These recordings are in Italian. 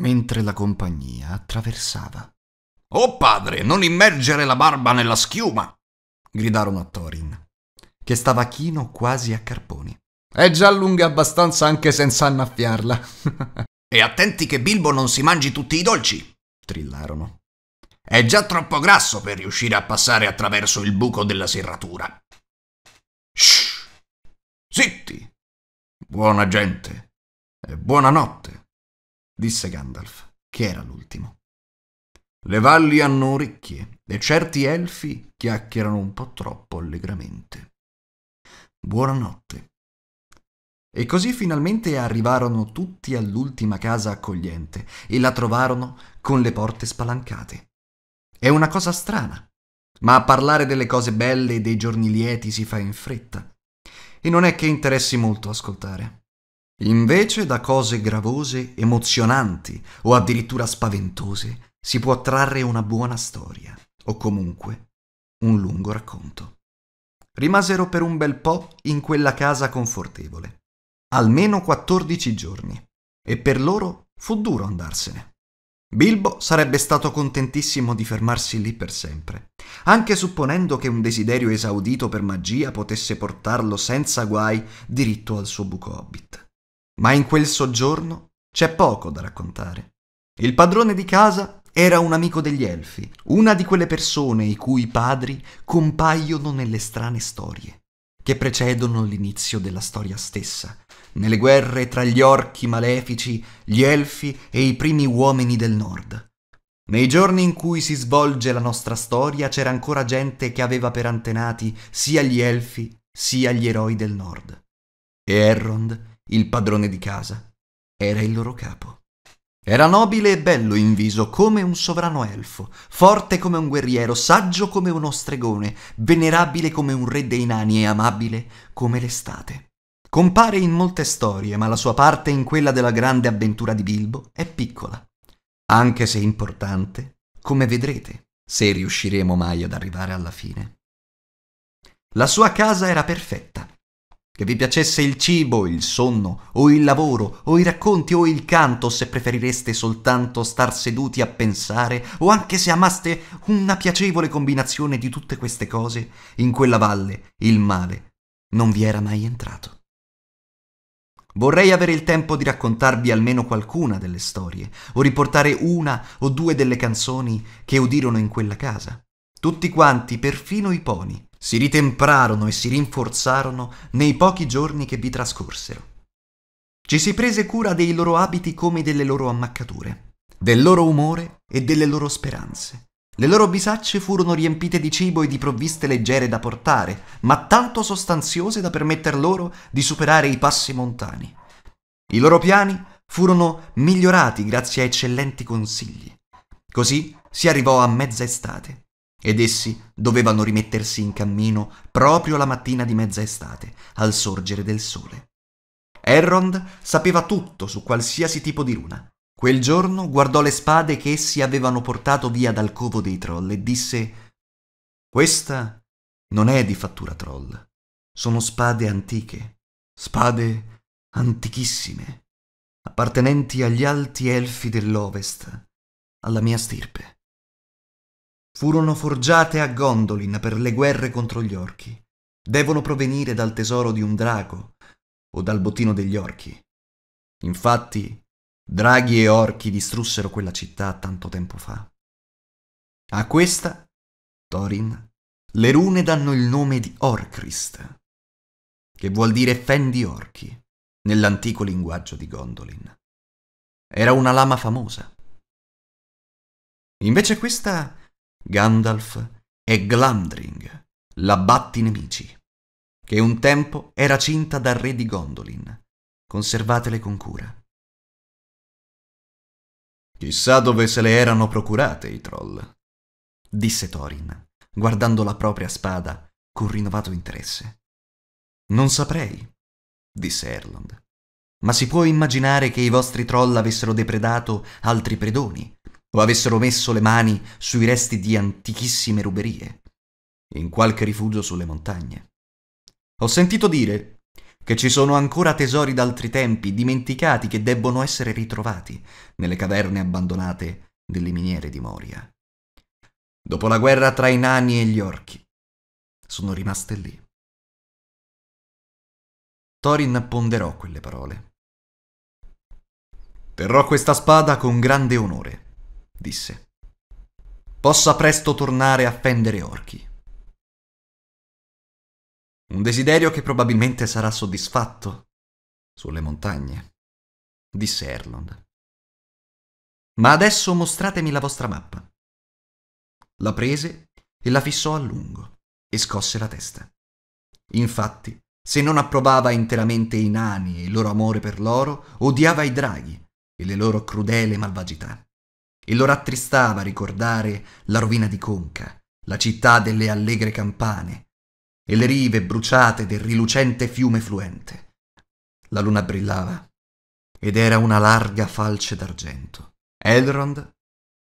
mentre la compagnia attraversava. Oh padre, non immergere la barba nella schiuma! gridarono a Thorin, che stava chino quasi a carponi. È già lunga abbastanza anche senza annaffiarla. e attenti che Bilbo non si mangi tutti i dolci! trillarono. È già troppo grasso per riuscire a passare attraverso il buco della serratura. Shh! Zitti! Buona gente! E buonanotte! disse Gandalf, che era l'ultimo. Le valli hanno orecchie e certi elfi chiacchierano un po' troppo allegramente. Buonanotte. E così finalmente arrivarono tutti all'ultima casa accogliente e la trovarono con le porte spalancate. È una cosa strana, ma a parlare delle cose belle e dei giorni lieti si fa in fretta. E non è che interessi molto ascoltare. Invece da cose gravose, emozionanti o addirittura spaventose si può trarre una buona storia o comunque un lungo racconto. Rimasero per un bel po' in quella casa confortevole, almeno 14 giorni, e per loro fu duro andarsene. Bilbo sarebbe stato contentissimo di fermarsi lì per sempre, anche supponendo che un desiderio esaudito per magia potesse portarlo senza guai diritto al suo buco hobbit. Ma in quel soggiorno c'è poco da raccontare. Il padrone di casa era un amico degli elfi, una di quelle persone i cui padri compaiono nelle strane storie, che precedono l'inizio della storia stessa, nelle guerre tra gli orchi malefici, gli elfi e i primi uomini del nord. Nei giorni in cui si svolge la nostra storia c'era ancora gente che aveva per antenati sia gli elfi sia gli eroi del nord. E Errond il padrone di casa. Era il loro capo. Era nobile e bello in viso, come un sovrano elfo, forte come un guerriero, saggio come uno stregone, venerabile come un re dei nani e amabile come l'estate. Compare in molte storie, ma la sua parte in quella della grande avventura di Bilbo è piccola, anche se importante, come vedrete, se riusciremo mai ad arrivare alla fine. La sua casa era perfetta, che vi piacesse il cibo, il sonno, o il lavoro, o i racconti, o il canto, se preferireste soltanto star seduti a pensare, o anche se amaste una piacevole combinazione di tutte queste cose, in quella valle il male non vi era mai entrato. Vorrei avere il tempo di raccontarvi almeno qualcuna delle storie, o riportare una o due delle canzoni che udirono in quella casa. Tutti quanti, perfino i poni, si ritemprarono e si rinforzarono nei pochi giorni che vi trascorsero. Ci si prese cura dei loro abiti come delle loro ammaccature, del loro umore e delle loro speranze. Le loro bisacce furono riempite di cibo e di provviste leggere da portare, ma tanto sostanziose da permetter loro di superare i passi montani. I loro piani furono migliorati grazie a eccellenti consigli. Così si arrivò a mezza estate, ed essi dovevano rimettersi in cammino proprio la mattina di mezza estate, al sorgere del sole. Errond sapeva tutto su qualsiasi tipo di runa. Quel giorno guardò le spade che essi avevano portato via dal covo dei troll e disse Questa non è di fattura troll. Sono spade antiche, spade antichissime, appartenenti agli alti elfi dell'Ovest, alla mia stirpe furono forgiate a Gondolin per le guerre contro gli orchi. Devono provenire dal tesoro di un drago o dal bottino degli orchi. Infatti, draghi e orchi distrussero quella città tanto tempo fa. A questa, Thorin, le rune danno il nome di Orcrist, che vuol dire fendi orchi nell'antico linguaggio di Gondolin. Era una lama famosa. Invece questa Gandalf e Glamdring, la nemici, che un tempo era cinta dal re di Gondolin. Conservatele con cura. Chissà dove se le erano procurate i troll, disse Thorin, guardando la propria spada con rinnovato interesse. Non saprei, disse Erland. Ma si può immaginare che i vostri troll avessero depredato altri predoni o avessero messo le mani sui resti di antichissime ruberie, in qualche rifugio sulle montagne. Ho sentito dire che ci sono ancora tesori d'altri tempi dimenticati che debbono essere ritrovati nelle caverne abbandonate delle miniere di Moria. Dopo la guerra tra i nani e gli orchi, sono rimaste lì. Thorin ponderò quelle parole. Terrò questa spada con grande onore disse. Possa presto tornare a fendere orchi. Un desiderio che probabilmente sarà soddisfatto sulle montagne, disse Erlond. Ma adesso mostratemi la vostra mappa. La prese e la fissò a lungo e scosse la testa. Infatti, se non approvava interamente i nani e il loro amore per l'oro, odiava i draghi e le loro crudele malvagità e lo rattristava ricordare la rovina di Conca, la città delle allegre campane e le rive bruciate del rilucente fiume fluente. La luna brillava ed era una larga falce d'argento. Elrond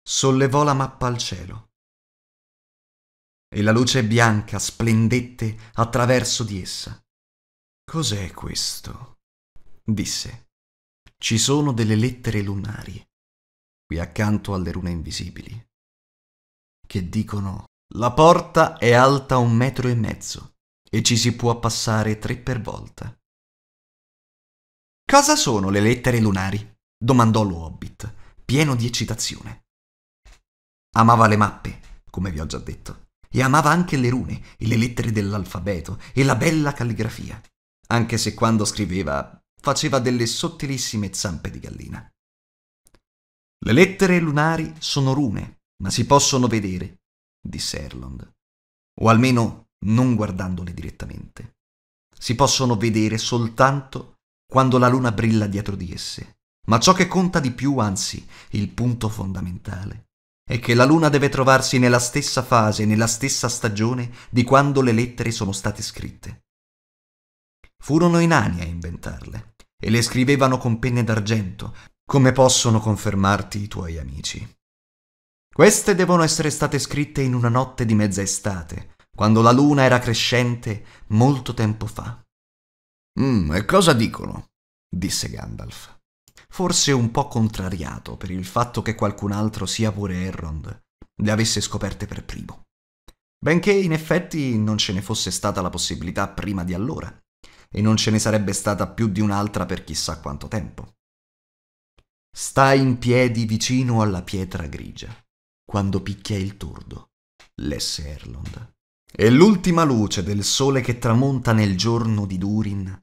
sollevò la mappa al cielo e la luce bianca splendette attraverso di essa. Cos'è questo? disse. Ci sono delle lettere lunarie qui accanto alle rune invisibili, che dicono la porta è alta un metro e mezzo e ci si può passare tre per volta. Cosa sono le lettere lunari? domandò lo Hobbit, pieno di eccitazione. Amava le mappe, come vi ho già detto, e amava anche le rune e le lettere dell'alfabeto e la bella calligrafia, anche se quando scriveva faceva delle sottilissime zampe di gallina. Le lettere lunari sono rune, ma si possono vedere, disse Erlond. O almeno non guardandole direttamente. Si possono vedere soltanto quando la luna brilla dietro di esse. Ma ciò che conta di più, anzi, il punto fondamentale, è che la luna deve trovarsi nella stessa fase, nella stessa stagione di quando le lettere sono state scritte. Furono i nani a inventarle e le scrivevano con penne d'argento, come possono confermarti i tuoi amici. Queste devono essere state scritte in una notte di mezza estate, quando la luna era crescente molto tempo fa. Mm, e cosa dicono? disse Gandalf, forse un po' contrariato per il fatto che qualcun altro, sia pure Errond, le avesse scoperte per primo. Benché in effetti non ce ne fosse stata la possibilità prima di allora, e non ce ne sarebbe stata più di un'altra per chissà quanto tempo. Sta in piedi vicino alla pietra grigia, quando picchia il tordo, lesse Erlond. E l'ultima luce del sole che tramonta nel giorno di Durin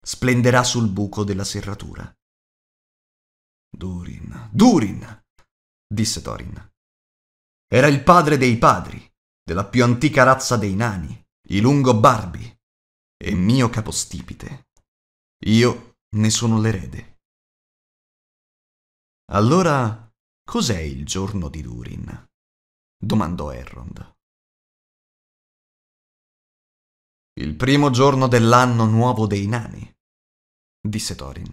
splenderà sul buco della serratura. Durin, Durin, disse Thorin. Era il padre dei padri, della più antica razza dei nani, i Lungobarbi, e mio capostipite. Io ne sono l'erede. Allora, cos'è il giorno di Durin? domandò Errond. Il primo giorno dell'anno nuovo dei nani, disse Thorin.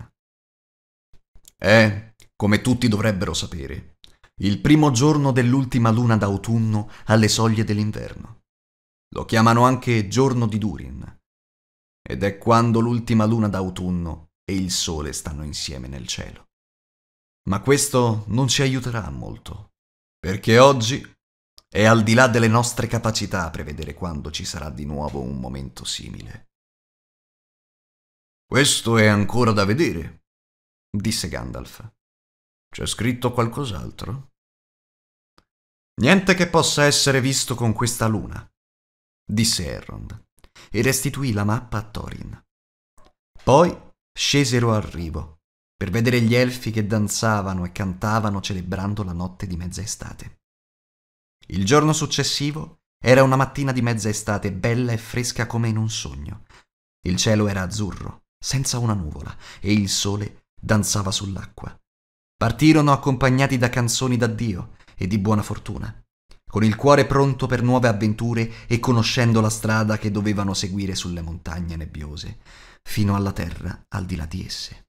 È, come tutti dovrebbero sapere, il primo giorno dell'ultima luna d'autunno alle soglie dell'inverno. Lo chiamano anche giorno di Durin. Ed è quando l'ultima luna d'autunno e il sole stanno insieme nel cielo. Ma questo non ci aiuterà molto, perché oggi è al di là delle nostre capacità prevedere quando ci sarà di nuovo un momento simile. Questo è ancora da vedere, disse Gandalf. C'è scritto qualcos'altro? Niente che possa essere visto con questa luna, disse Errond, e restituì la mappa a Thorin. Poi scesero al rivo per vedere gli elfi che danzavano e cantavano celebrando la notte di mezza estate. Il giorno successivo era una mattina di mezza estate bella e fresca come in un sogno. Il cielo era azzurro, senza una nuvola, e il sole danzava sull'acqua. Partirono accompagnati da canzoni d'addio e di buona fortuna, con il cuore pronto per nuove avventure e conoscendo la strada che dovevano seguire sulle montagne nebbiose, fino alla terra al di là di esse.